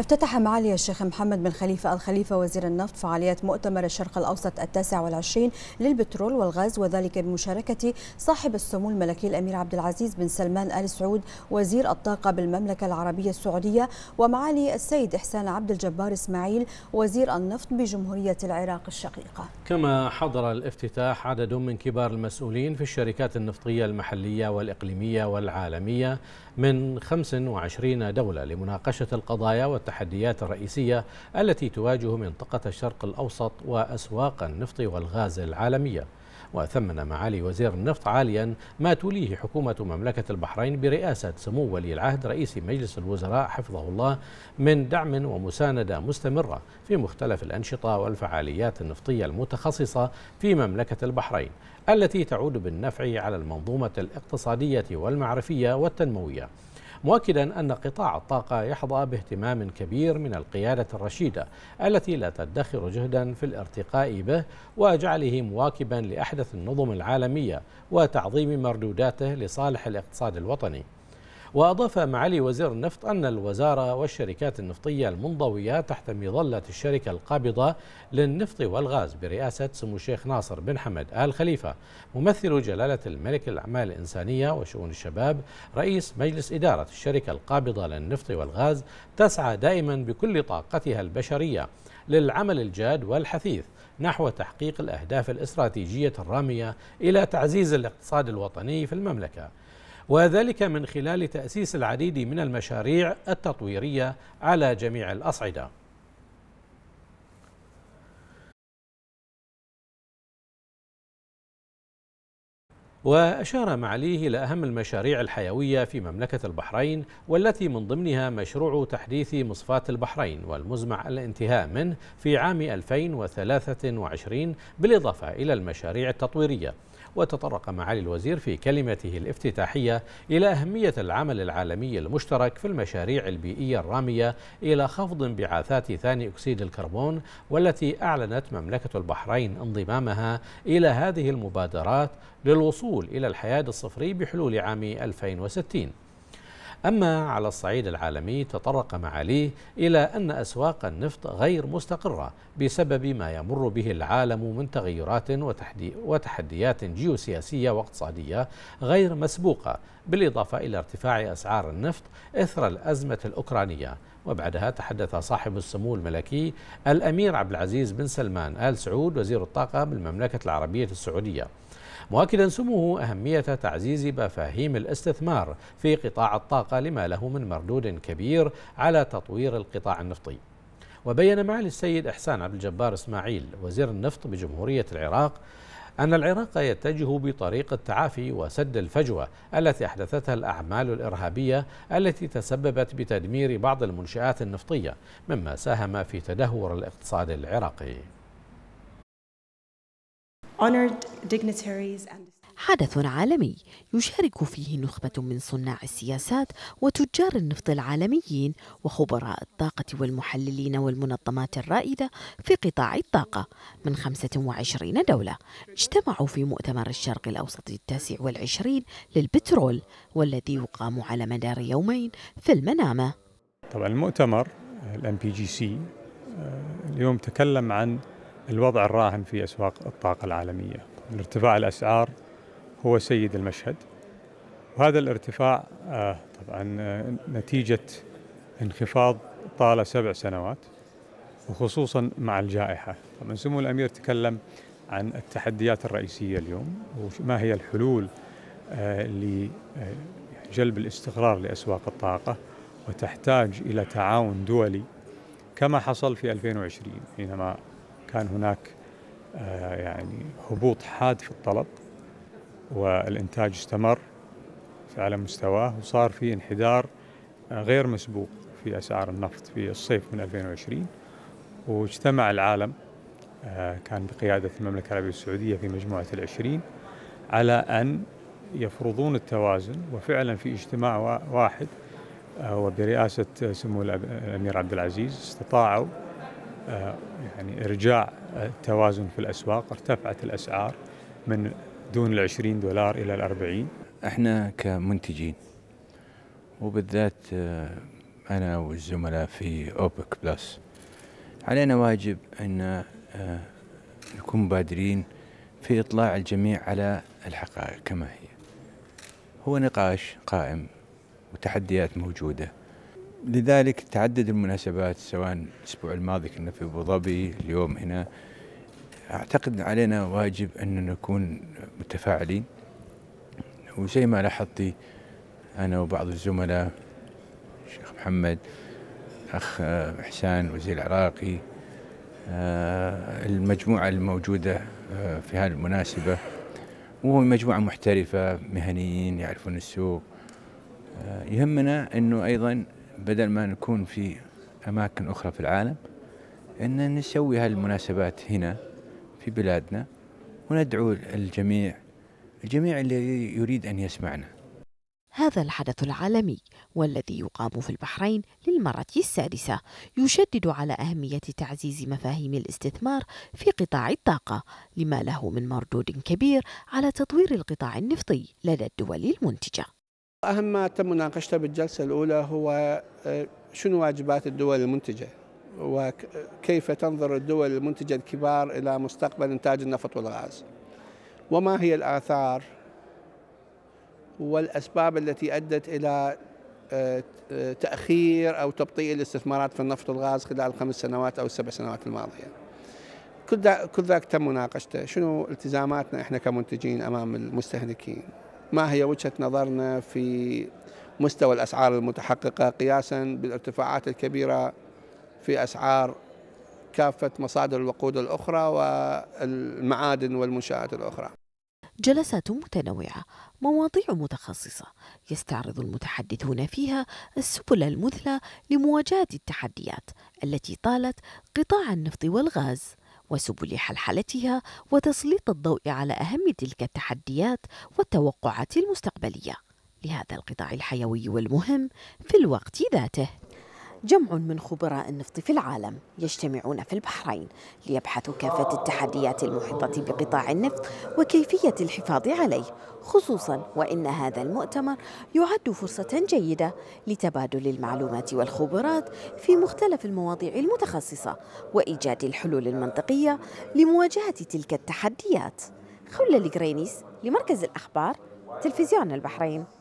افتتح معالي الشيخ محمد بن خليفة الخليفة وزير النفط فعاليات مؤتمر الشرق الأوسط التاسع والعشرين للبترول والغاز وذلك بمشاركة صاحب السمو الملكي الأمير عبد العزيز بن سلمان آل سعود وزير الطاقة بالمملكة العربية السعودية ومعالي السيد إحسان عبد الجبار إسماعيل وزير النفط بجمهورية العراق الشقيقة كما حضر الافتتاح عدد من كبار المسؤولين في الشركات النفطية المحلية والإقليمية والعالمية من 25 دولة لمناقشة القضايا والتعامل التحديات الرئيسية التي تواجه منطقة الشرق الأوسط وأسواق النفط والغاز العالمية وثمن معالي وزير النفط عاليا ما توليه حكومة مملكة البحرين برئاسة سمو ولي العهد رئيس مجلس الوزراء حفظه الله من دعم ومساندة مستمرة في مختلف الأنشطة والفعاليات النفطية المتخصصة في مملكة البحرين التي تعود بالنفع على المنظومة الاقتصادية والمعرفية والتنموية مؤكدا أن قطاع الطاقة يحظى باهتمام كبير من القيادة الرشيدة التي لا تدخر جهدا في الارتقاء به وجعله مواكبا لأحدث النظم العالمية وتعظيم مردوداته لصالح الاقتصاد الوطني وأضاف معالي وزير النفط أن الوزارة والشركات النفطية المنضوية تحت مظلة الشركة القابضة للنفط والغاز برئاسة سمو الشيخ ناصر بن حمد آل خليفة ممثل جلالة الملك الأعمال الإنسانية وشؤون الشباب رئيس مجلس إدارة الشركة القابضة للنفط والغاز تسعى دائما بكل طاقتها البشرية للعمل الجاد والحثيث نحو تحقيق الأهداف الاستراتيجية الرامية إلى تعزيز الاقتصاد الوطني في المملكة وذلك من خلال تأسيس العديد من المشاريع التطويرية على جميع الأصعدة وأشار معاليه إلى أهم المشاريع الحيوية في مملكة البحرين والتي من ضمنها مشروع تحديث مصفاة البحرين والمزمع الانتهاء منه في عام 2023 بالإضافة إلى المشاريع التطويرية وتطرق معالي الوزير في كلمته الافتتاحية إلى أهمية العمل العالمي المشترك في المشاريع البيئية الرامية إلى خفض انبعاثات ثاني أكسيد الكربون والتي أعلنت مملكة البحرين انضمامها إلى هذه المبادرات للوصول إلى الحياد الصفري بحلول عام 2060 أما على الصعيد العالمي تطرق معاليه إلى أن أسواق النفط غير مستقرة بسبب ما يمر به العالم من تغيرات وتحديات جيوسياسية واقتصادية غير مسبوقة بالإضافة إلى ارتفاع أسعار النفط إثر الأزمة الأوكرانية وبعدها تحدث صاحب السمو الملكي الأمير عبد العزيز بن سلمان آل سعود وزير الطاقة بالمملكة العربية السعودية مؤكدا سموه أهمية تعزيز مفاهيم الاستثمار في قطاع الطاقة لما له من مردود كبير على تطوير القطاع النفطي وبين معالي السيد إحسان عبد الجبار إسماعيل وزير النفط بجمهورية العراق أن العراق يتجه بطريق التعافي وسد الفجوة التي أحدثتها الأعمال الإرهابية التي تسببت بتدمير بعض المنشآت النفطية مما ساهم في تدهور الاقتصاد العراقي. honored dignitaries and حدث عالمي يشارك فيه نخبة من صناع السياسات وتجار النفط العالميين وخبراء الطاقة والمحللين والمنظمات الرائدة في قطاع الطاقة من 25 دولة اجتمعوا في مؤتمر الشرق الأوسط التاسع والعشرين للبترول والذي يقام على مدار يومين في المنامة طبعا المؤتمر الام بي جي سي اليوم تكلم عن الوضع الراهن في اسواق الطاقه العالميه، ارتفاع الاسعار هو سيد المشهد وهذا الارتفاع آه، طبعا آه، نتيجة انخفاض طال سبع سنوات وخصوصا مع الجائحة طبعا سمو الأمير تكلم عن التحديات الرئيسية اليوم وما هي الحلول آه، لجلب يعني الاستقرار لأسواق الطاقة وتحتاج إلى تعاون دولي كما حصل في 2020 حينما كان هناك يعني هبوط حاد في الطلب والإنتاج استمر على مستواه وصار في انحدار آه، غير مسبوق في أسعار النفط في الصيف من 2020 واجتمع العالم آه، كان بقيادة المملكة العربية السعودية في مجموعة العشرين على أن يفرضون التوازن وفعلا في اجتماع واحد آه، وبرئاسة سمو الأمير عبد العزيز استطاعوا يعني إرجاع التوازن في الأسواق ارتفعت الأسعار من دون ال 20 دولار الى ال 40 احنا كمنتجين وبالذات آه، انا والزملاء في اوبك بلس علينا واجب ان آه، نكون بادرين في اطلاع الجميع على الحقائق كما هي هو نقاش قائم وتحديات موجوده لذلك تعدد المناسبات سواء الاسبوع الماضي كنا في ابو ظبي اليوم هنا أعتقد علينا واجب أن نكون متفاعلين وزي ما لاحظتي أنا وبعض الزملاء الشيخ محمد أخ آه، حسان وزير العراقي آه، المجموعة الموجودة آه، في هذه المناسبة وهو مجموعة محترفة مهنيين يعرفون السوق يهمنا أنه أيضا بدل ما نكون في أماكن أخرى في العالم أن نسوي هالمناسبات هنا في بلادنا وندعو الجميع الجميع الذي يريد أن يسمعنا هذا الحدث العالمي والذي يقام في البحرين للمرة السادسة يشدد على أهمية تعزيز مفاهيم الاستثمار في قطاع الطاقة لما له من مردود كبير على تطوير القطاع النفطي لدى الدول المنتجة أهم ما تم مناقشته بالجلسة الأولى هو آه، شنو واجبات الدول المنتجة وكيف تنظر الدول المنتجة الكبار إلى مستقبل إنتاج النفط والغاز وما هي الآثار والأسباب التي أدت إلى آه، تأخير أو تبطيء الاستثمارات في النفط والغاز خلال الخمس سنوات أو السبع سنوات الماضية كل ذاك تم مناقشته شنو التزاماتنا إحنا كمنتجين أمام المستهلكين ما هي وجهة نظرنا في مستوى الأسعار المتحققة قياسا بالارتفاعات الكبيرة في أسعار كافة مصادر الوقود الأخرى والمعادن والمنشآت الأخرى جلسات متنوعة مواضيع متخصصة يستعرض المتحدثون فيها السبل المثلى لمواجهة التحديات التي طالت قطاع النفط والغاز وسبل حلحلتها وتسليط الضوء على أهم تلك التحديات والتوقعات المستقبلية لهذا القطاع الحيوي والمهم في الوقت ذاته جمع من خبراء النفط في العالم يجتمعون في البحرين ليبحثوا كافة التحديات المحيطة بقطاع النفط وكيفية الحفاظ عليه خصوصا وإن هذا المؤتمر يعد فرصة جيدة لتبادل المعلومات والخبرات في مختلف المواضيع المتخصصة وإيجاد الحلول المنطقية لمواجهة تلك التحديات خولة القرينيس لمركز الأخبار تلفزيون البحرين